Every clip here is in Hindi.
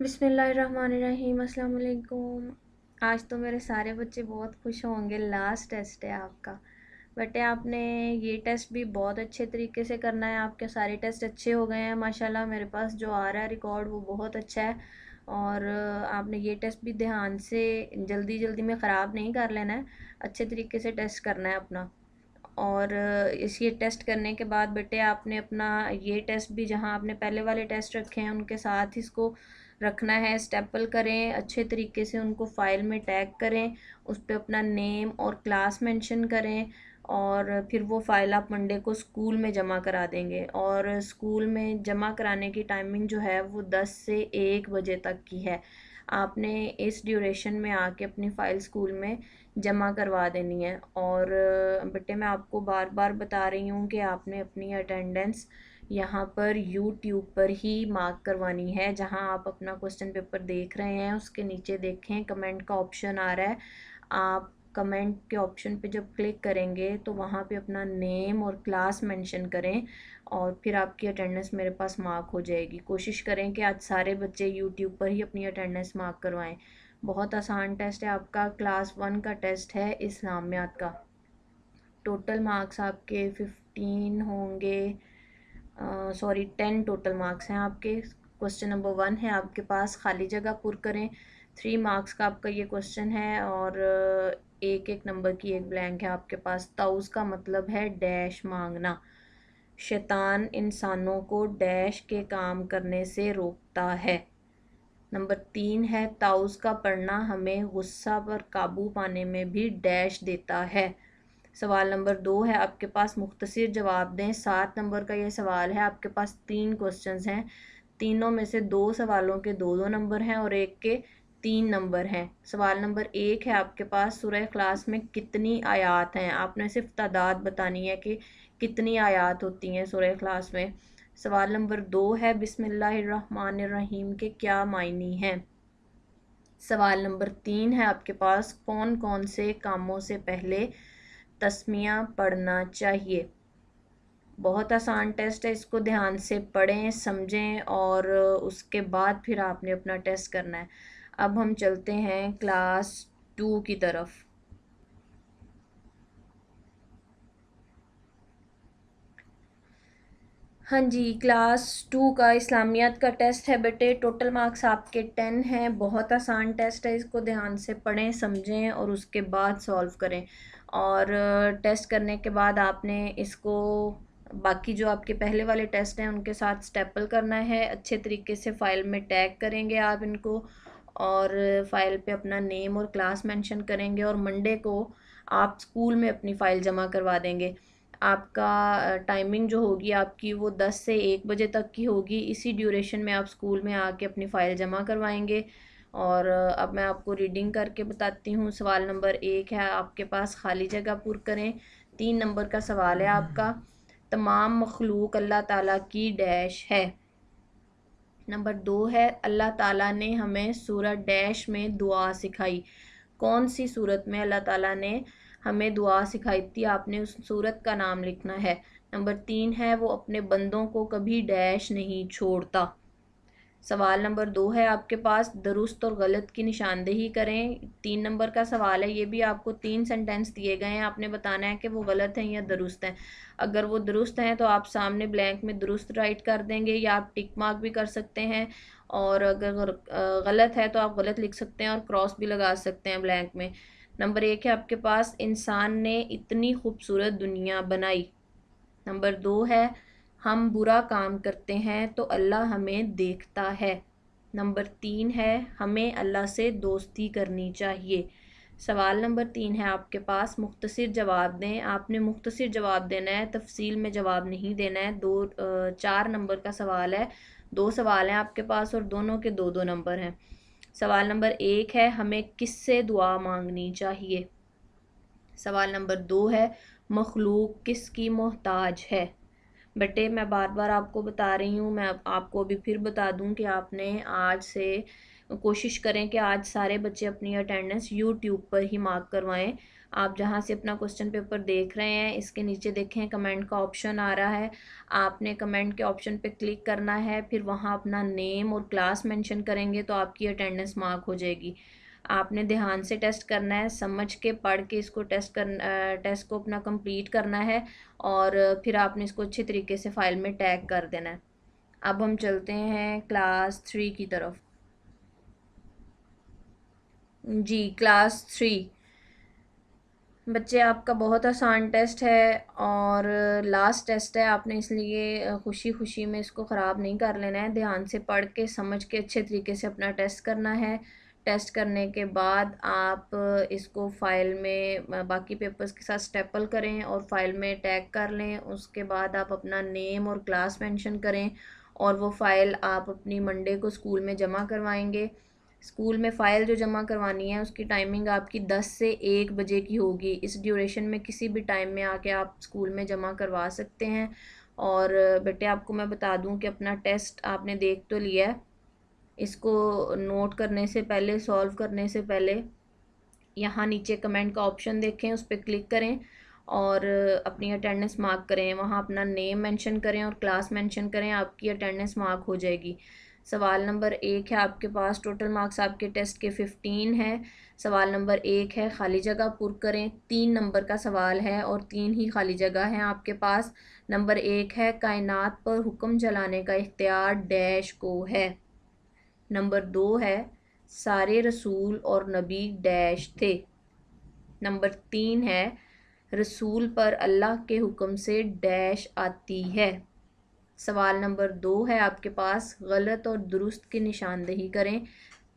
बिसमीम अल्लाम आज तो मेरे सारे बच्चे बहुत खुश होंगे लास्ट टेस्ट है आपका बेटे आपने ये टेस्ट भी बहुत अच्छे तरीके से करना है आपके सारे टेस्ट अच्छे हो गए हैं माशाल्लाह मेरे पास जो आ रहा है रिकॉर्ड वो बहुत अच्छा है और आपने ये टेस्ट भी ध्यान से जल्दी जल्दी में ख़राब नहीं कर लेना है अच्छे तरीके से टेस्ट करना है अपना और इस ये टेस्ट करने के बाद बेटे आपने अपना ये टेस्ट भी जहाँ आपने पहले वाले टेस्ट रखे हैं उनके साथ इसको रखना है स्टेपल करें अच्छे तरीके से उनको फाइल में टैग करें उस पर अपना नेम और क्लास मेंशन करें और फिर वो फ़ाइल आप मंडे को स्कूल में जमा करा देंगे और स्कूल में जमा कराने की टाइमिंग जो है वो दस से एक बजे तक की है आपने इस ड्यूरेशन में आके अपनी फ़ाइल स्कूल में जमा करवा देनी है और बेटे मैं आपको बार बार बता रही हूँ कि आपने अपनी अटेंडेंस यहाँ पर यूट्यूब पर ही मार्क करवानी है जहाँ आप अपना क्वेश्चन पेपर देख रहे हैं उसके नीचे देखें कमेंट का ऑप्शन आ रहा है आप कमेंट के ऑप्शन पे जब क्लिक करेंगे तो वहाँ पे अपना नेम और क्लास मेंशन करें और फिर आपकी अटेंडेंस मेरे पास मार्क हो जाएगी कोशिश करें कि आज सारे बच्चे यूट्यूब पर ही अपनी अटेंडेंस मार्क करवाएं बहुत आसान टेस्ट है आपका क्लास वन का टेस्ट है इस्लामियात का टोटल मार्क्स आपके फिफ्टीन होंगे सॉरी टेन टोटल मार्क्स हैं आपके क्वेश्चन नंबर वन है आपके पास खाली जगह पुर करें थ्री मार्क्स का आपका ये क्वेश्चन है और एक एक नंबर की एक ब्लैंक है आपके पास ताउस का मतलब है डैश मांगना शैतान इंसानों को डैश के काम करने से रोकता है नंबर तीन है ताउस का पढ़ना हमें गुस्सा पर काबू पाने में भी डैश देता है सवाल नंबर दो है आपके पास मुख्तर जवाब दें सात नंबर का ये सवाल है आपके पास तीन क्वेश्चन हैं तीनों में से दो सवालों के दो दो नंबर हैं और एक के तीन नंबर हैं सवाल नंबर एक है आपके पास सुरह क्लास में कितनी आयात हैं आपने सिर्फ तादाद बतानी है कि कितनी आयात होती हैं सुरह क्लास में सवाल नंबर दो है बिसमीम के क्या मायने हैं सवाल नंबर तीन है आपके पास कौन कौन से कामों से पहले तस्मिया पढ़ना चाहिए बहुत आसान टेस्ट है इसको ध्यान से पढ़ें समझें और उसके बाद फिर आपने अपना टेस्ट करना है अब हम चलते हैं क्लास टू की तरफ हाँ जी क्लास टू का इस्लामियात का टेस्ट है बेटे टोटल मार्क्स आपके टेन हैं बहुत आसान टेस्ट है इसको ध्यान से पढ़ें समझें और उसके बाद सॉल्व करें और टेस्ट करने के बाद आपने इसको बाकी जो आपके पहले वाले टेस्ट हैं उनके साथ स्टेपल करना है अच्छे तरीके से फ़ाइल में टैग करेंगे आप इनको और फ़ाइल पे अपना नेम और क्लास मेंशन करेंगे और मंडे को आप स्कूल में अपनी फ़ाइल जमा करवा देंगे आपका टाइमिंग जो होगी आपकी वो दस से एक बजे तक की होगी इसी ड्यूरेशन में आप स्कूल में आके अपनी फ़ाइल जमा करवाएंगे और अब मैं आपको रीडिंग करके बताती हूँ सवाल नंबर एक है आपके पास खाली जगह पूर करें तीन नंबर का सवाल है आपका तमाम मखलूक अल्लाह ताला की डैश है नंबर दो है अल्लाह ताला ने हमें सूरत डैश में दुआ सिखाई कौन सी सूरत में अल्लाह ताला ने हमें दुआ सिखाई थी आपने उस सूरत का नाम लिखना है नंबर तीन है वो अपने बंदों को कभी डैश नहीं छोड़ता सवाल नंबर दो है आपके पास दुरुस्त और गलत की निशानदेही करें तीन नंबर का सवाल है ये भी आपको तीन सेंटेंस दिए गए हैं आपने बताना है कि वो गलत हैं या दुरुस्त हैं अगर वो दुरुस्त हैं तो आप सामने ब्लैंक में दुरुस्त राइट कर देंगे या आप टिक मार्क भी कर सकते हैं और अगर गलत है तो आप गलत लिख सकते हैं और क्रॉस भी लगा सकते हैं ब्लैंक में नंबर एक है आपके पास इंसान ने इतनी खूबसूरत दुनिया बनाई नंबर दो है हम बुरा काम करते हैं तो अल्लाह हमें देखता है नंबर तीन है हमें अल्लाह से दोस्ती करनी चाहिए सवाल नंबर तीन है आपके पास मुख्तसर जवाब दें आपने मुख्तसर जवाब देना है तफसील में जवाब नहीं देना है दो चार नंबर का सवाल है दो सवाल हैं आपके पास और दोनों के दो दो नंबर हैं सवाल नंबर एक है हमें किससे दुआ मांगनी चाहिए सवाल नंबर दो है मखलूक किसकी मोहताज है बेटे मैं बार बार आपको बता रही हूँ मैं आपको अभी फिर बता दूँ कि आपने आज से कोशिश करें कि आज सारे बच्चे अपनी अटेंडेंस यूट्यूब पर ही मार्क करवाएं आप जहाँ से अपना क्वेश्चन पेपर देख रहे हैं इसके नीचे देखें कमेंट का ऑप्शन आ रहा है आपने कमेंट के ऑप्शन पे क्लिक करना है फिर वहाँ अपना नेम और क्लास मेंशन करेंगे तो आपकी अटेंडेंस मार्क हो जाएगी आपने ध्यान से टेस्ट करना है समझ के पढ़ के इसको टेस्ट कर टेस्ट को अपना कंप्लीट करना है और फिर आपने इसको अच्छे तरीके से फाइल में टैग कर देना है अब हम चलते हैं क्लास थ्री की तरफ जी क्लास थ्री बच्चे आपका बहुत आसान टेस्ट है और लास्ट टेस्ट है आपने इसलिए खुशी खुशी में इसको ख़राब नहीं कर लेना है ध्यान से पढ़ के समझ के अच्छे तरीके से अपना टेस्ट करना है टेस्ट करने के बाद आप इसको फाइल में बाकी पेपर्स के साथ स्टेपल करें और फाइल में टैग कर लें उसके बाद आप अपना नेम और क्लास मेंशन करें और वो फ़ाइल आप अपनी मंडे को स्कूल में जमा करवाएंगे स्कूल में फ़ाइल जो जमा करवानी है उसकी टाइमिंग आपकी दस से एक बजे की होगी इस ड्यूरेशन में किसी भी टाइम में आके आप स्कूल में जमा करवा सकते हैं और बेटे आपको मैं बता दूं कि अपना टेस्ट आपने देख तो लिया है इसको नोट करने से पहले सॉल्व करने से पहले यहाँ नीचे कमेंट का ऑप्शन देखें उस पर क्लिक करें और अपनी अटेंडेंस मार्क करें वहाँ अपना नेम मेंशन करें और क्लास मेंशन करें आपकी अटेंडेंस मार्क हो जाएगी सवाल नंबर एक है आपके पास टोटल मार्क्स आपके टेस्ट के फिफ्टीन है सवाल नंबर एक है खाली जगह पुर करें तीन नंबर का सवाल है और तीन ही खाली जगह हैं आपके पास नंबर एक है कायनात पर हुक्म जलाने का इख्तियार डैश को है नंबर दो है सारे रसूल और नबी डैश थे नंबर तीन है रसूल पर अल्लाह के हुक्म से डैश आती है सवाल नंबर दो है आपके पास गलत और दुरुस्त की निशानदेही करें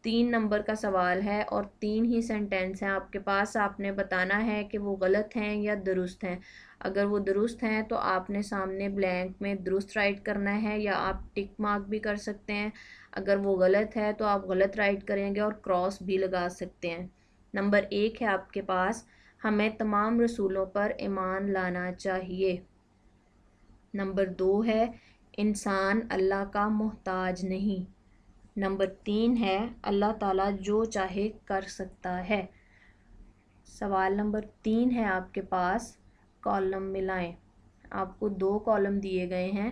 तीन नंबर का सवाल है और तीन ही सेंटेंस हैं आपके पास आपने बताना है कि वो गलत हैं या दुरुस्त हैं अगर वो दुरुस्त हैं तो आपने सामने ब्लैंक में दुरुस्त राइट करना है या आप टिक मार्क भी कर सकते हैं अगर वो गलत है तो आप गलत राइट करेंगे और क्रॉस भी लगा सकते हैं नंबर एक है आपके पास हमें तमाम रसूलों पर ईमान लाना चाहिए नंबर दो है इंसान अल्लाह का मोहताज नहीं नंबर तीन है अल्लाह ताला जो चाहे कर सकता है सवाल नंबर तीन है आपके पास कॉलम मिलाएं आपको दो कॉलम दिए गए हैं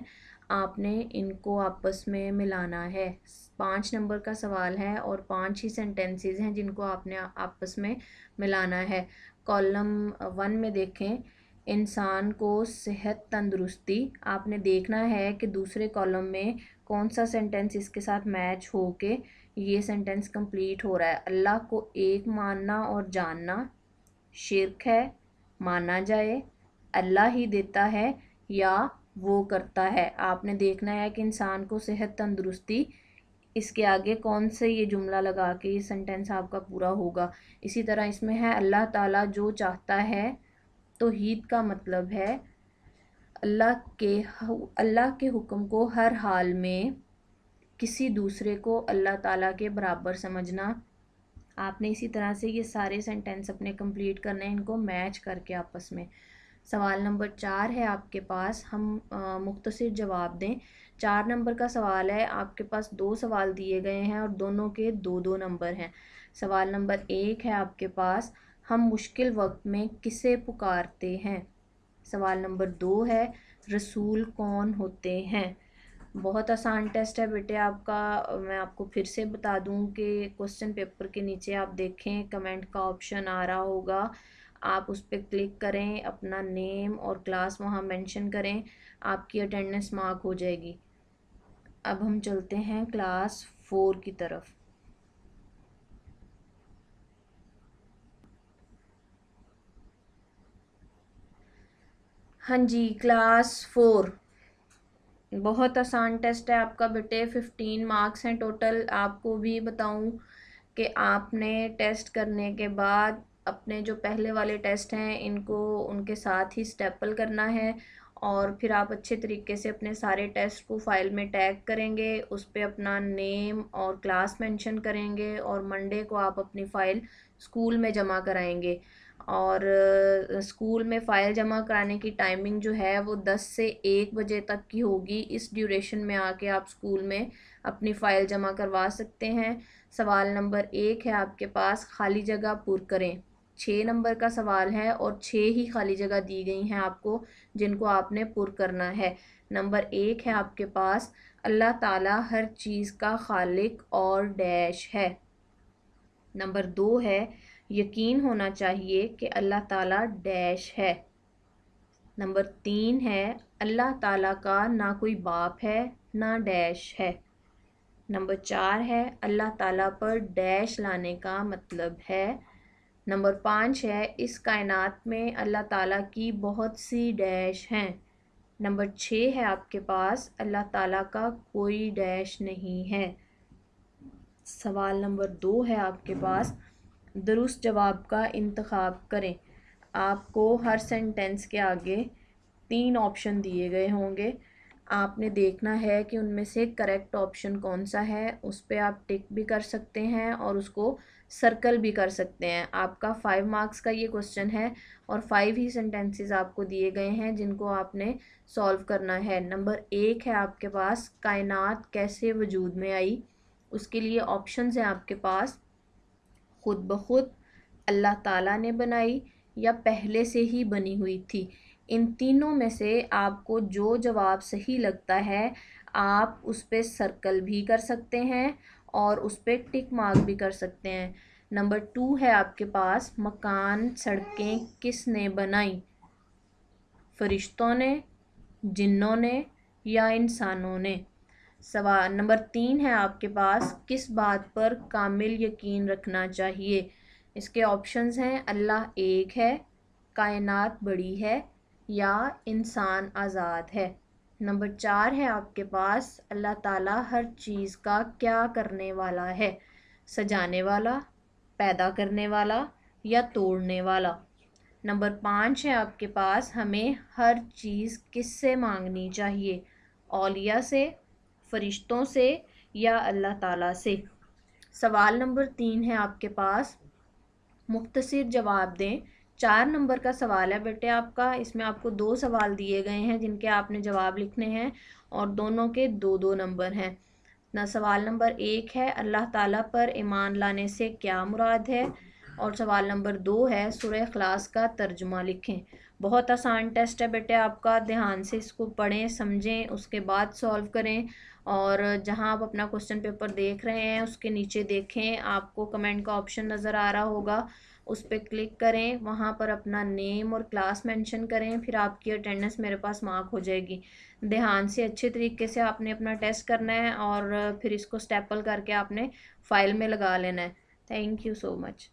आपने इनको आपस में मिलाना है पाँच नंबर का सवाल है और पांच ही सेंटेंसेस हैं जिनको आपने आपस में मिलाना है कॉलम वन में देखें इंसान को सेहत तंदुरुस्ती आपने देखना है कि दूसरे कॉलम में कौन सा सेंटेंस इसके साथ मैच हो के ये सेंटेंस कंप्लीट हो रहा है अल्लाह को एक मानना और जानना शिरक है माना जाए अल्लाह ही देता है या वो करता है आपने देखना है कि इंसान को सेहत तंदुरुस्ती इसके आगे कौन से ये जुमला लगा के ये सेंटेंस आपका पूरा होगा इसी तरह इसमें है अल्लाह ताला जो चाहता है तोहीद का मतलब है अल्लाह के अल्लाह के हुक्म को हर हाल में किसी दूसरे को अल्लाह ताला के बराबर समझना आपने इसी तरह से ये सारे सेंटेंस अपने कंप्लीट करने हैं इनको मैच करके आपस में सवाल नंबर चार है आपके पास हम मुख्तर जवाब दें चार नंबर का सवाल है आपके पास दो सवाल दिए गए हैं और दोनों के दो दो नंबर हैं सवाल नंबर एक है आपके पास हम मुश्किल वक्त में किसे पुकारते हैं सवाल नंबर दो है रसूल कौन होते हैं बहुत आसान टेस्ट है बेटे आपका मैं आपको फिर से बता दूं कि क्वेश्चन पेपर के नीचे आप देखें कमेंट का ऑप्शन आ रहा होगा आप उस पर क्लिक करें अपना नेम और क्लास वहाँ मेंशन करें आपकी अटेंडेंस मार्क हो जाएगी अब हम चलते हैं क्लास फोर की तरफ हाँ जी क्लास फोर बहुत आसान टेस्ट है आपका बेटे फिफ्टीन मार्क्स हैं टोटल आपको भी बताऊं कि आपने टेस्ट करने के बाद अपने जो पहले वाले टेस्ट हैं इनको उनके साथ ही स्टेपल करना है और फिर आप अच्छे तरीके से अपने सारे टेस्ट को फाइल में टैग करेंगे उस पर अपना नेम और क्लास मेंशन करेंगे और मंडे को आप अपनी फ़ाइल स्कूल में जमा कराएंगे और स्कूल में फ़ाइल जमा कराने की टाइमिंग जो है वो दस से एक बजे तक की होगी इस ड्यूरेशन में आके आप स्कूल में अपनी फ़ाइल जमा करवा सकते हैं सवाल नंबर एक है आपके पास खाली जगह पुर करें छः नंबर का सवाल है और छः ही खाली जगह दी गई हैं आपको जिनको आपने पुर करना है नंबर एक है आपके पास अल्लाह ताला हर चीज़ का खालिक और डैश है नंबर दो है यकीन होना चाहिए कि अल्लाह ताला डैश है नंबर तीन है अल्लाह ताला का ना कोई बाप है ना डैश है नंबर चार है अल्लाह ताला पर डैश लाने का मतलब है नंबर पाँच है इस कायनात में अल्लाह ताला की बहुत सी डैश हैं नंबर छः है आपके पास अल्लाह ताला का कोई डैश नहीं है सवाल नंबर दो है आपके पास दुरुस्त जवाब का इंतखब करें आपको हर सेंटेंस के आगे तीन ऑप्शन दिए गए होंगे आपने देखना है कि उनमें से करेक्ट ऑप्शन कौन सा है उस पर आप टिक भी कर सकते हैं और उसको सर्कल भी कर सकते हैं आपका फाइव मार्क्स का ये क्वेश्चन है और फाइव ही सेंटेंसेस आपको दिए गए हैं जिनको आपने सॉल्व करना है नंबर एक है आपके पास कायनात कैसे वजूद में आई उसके लिए ऑप्शन हैं आपके पास ख़ुद ब खुद अल्लाह ताला ने बनाई या पहले से ही बनी हुई थी इन तीनों में से आपको जो जवाब सही लगता है आप उस पर सर्कल भी कर सकते हैं और उस पर टिक मार्क भी कर सकते हैं नंबर टू है आपके पास मकान सड़कें किसने बनाई फरिश्तों ने जिन्नों ने या इंसानों ने सवाल नंबर तीन है आपके पास किस बात पर कामिल यकीन रखना चाहिए इसके ऑप्शंस हैं अल्लाह एक है कायनात बड़ी है या इंसान आज़ाद है नंबर चार है आपके पास अल्लाह ताला हर चीज़ का क्या करने वाला है सजाने वाला पैदा करने वाला या तोड़ने वाला नंबर पाँच है आपके पास हमें हर चीज़ किससे मांगनी चाहिए ओलिया से फ़रिश्तों से या अल्लाह ताला से सवाल नंबर तीन है आपके पास मुख्तसर जवाब दें चार नंबर का सवाल है बेटे आपका इसमें आपको दो सवाल दिए गए हैं जिनके आपने जवाब लिखने हैं और दोनों के दो दो नंबर हैं ना सवाल नंबर एक है अल्लाह ताला पर ईमान लाने से क्या मुराद है और सवाल नंबर दो है सुरह का तर्जुमा लिखें बहुत आसान टेस्ट है बेटे आपका ध्यान से इसको पढ़ें समझें उसके बाद सॉल्व करें और जहां आप अपना क्वेश्चन पेपर देख रहे हैं उसके नीचे देखें आपको कमेंट का ऑप्शन नज़र आ रहा होगा उस पर क्लिक करें वहाँ पर अपना नेम और क्लास मेंशन करें फिर आपकी अटेंडेंस मेरे पास मार्क हो जाएगी ध्यान से अच्छे तरीके से आपने अपना टेस्ट करना है और फिर इसको स्टेपल करके आपने फाइल में लगा लेना है थैंक यू सो मच